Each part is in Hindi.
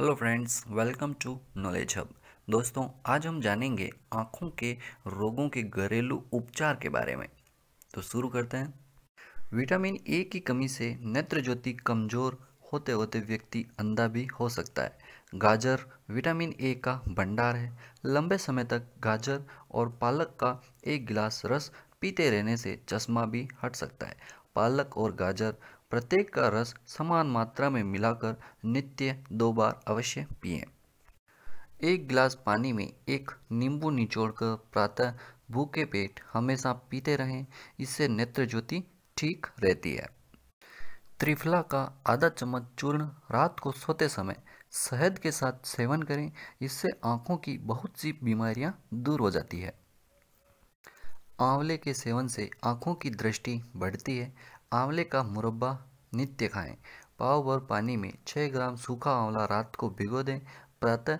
hello friends welcome to knowledge hub दोस्तों आज हम जानेंगे आँखों के रोगों के घरेलू उपचार के बारे में तो शुरू करते हैं विटामिन ए की कमी से नेत्र ज्योति कमज़ोर होते होते व्यक्ति अंधा भी हो सकता है गाजर विटामिन ए का भंडार है लंबे समय तक गाजर और पालक का एक गिलास रस पीते रहने से चश्मा भी हट सकता है पालक और गाजर प्रत्येक का रस समान मात्रा में मिलाकर नित्य दो बार अवश्य पिए एक गिलास पानी में एक नींबू निचोड़कर प्रातः भूखे पेट हमेशा पीते रहें इससे नेत्र ज्योति ठीक रहती है त्रिफला का आधा चम्मच चूर्ण रात को सोते समय शहद के साथ सेवन करें इससे आंखों की बहुत सी बीमारियां दूर हो जाती है आंवले के सेवन से आंखों की दृष्टि बढ़ती है आंवले का मुरब्बा नित्य खाएं पाव भर पानी में 6 ग्राम सूखा आंवला रात को भिगो दें प्रातः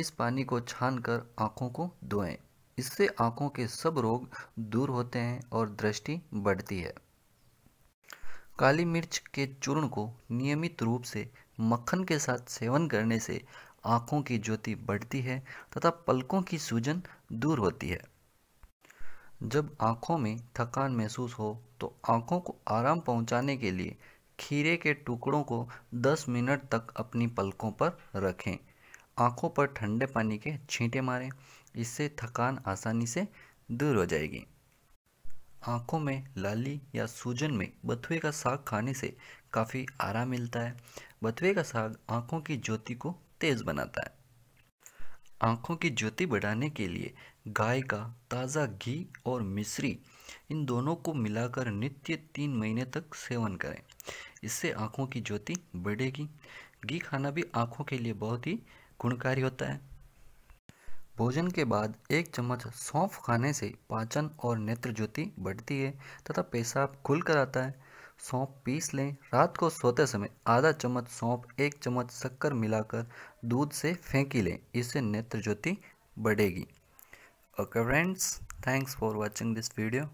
इस पानी को छानकर आँखों को धोएं इससे आँखों के सब रोग दूर होते हैं और दृष्टि बढ़ती है काली मिर्च के चूर्ण को नियमित रूप से मक्खन के साथ सेवन करने से आँखों की ज्योति बढ़ती है तथा पलकों की सूजन दूर होती है जब आँखों में थकान महसूस हो तो आँखों को आराम पहुँचाने के लिए खीरे के टुकड़ों को 10 मिनट तक अपनी पलकों पर रखें आँखों पर ठंडे पानी के छींटे मारें इससे थकान आसानी से दूर हो जाएगी आँखों में लाली या सूजन में बथुए का साग खाने से काफ़ी आराम मिलता है बथुए का साग आँखों की ज्योति को तेज़ बनाता है आँखों की ज्योति बढ़ाने के लिए गाय का ताज़ा घी और मिश्री इन दोनों को मिलाकर नित्य तीन महीने तक सेवन करें इससे आँखों की ज्योति बढ़ेगी घी खाना भी आँखों के लिए बहुत ही गुणकारी होता है भोजन के बाद एक चम्मच सौंफ खाने से पाचन और नेत्र ज्योति बढ़ती है तथा पेशाब खुल कर आता है सौंप पीस लें रात को सोते समय आधा चम्मच सौंप एक चम्मच शक्कर मिलाकर दूध से फेंकी लें इससे नेत्र ज्योति बढ़ेगी okay friends thanks for watching this video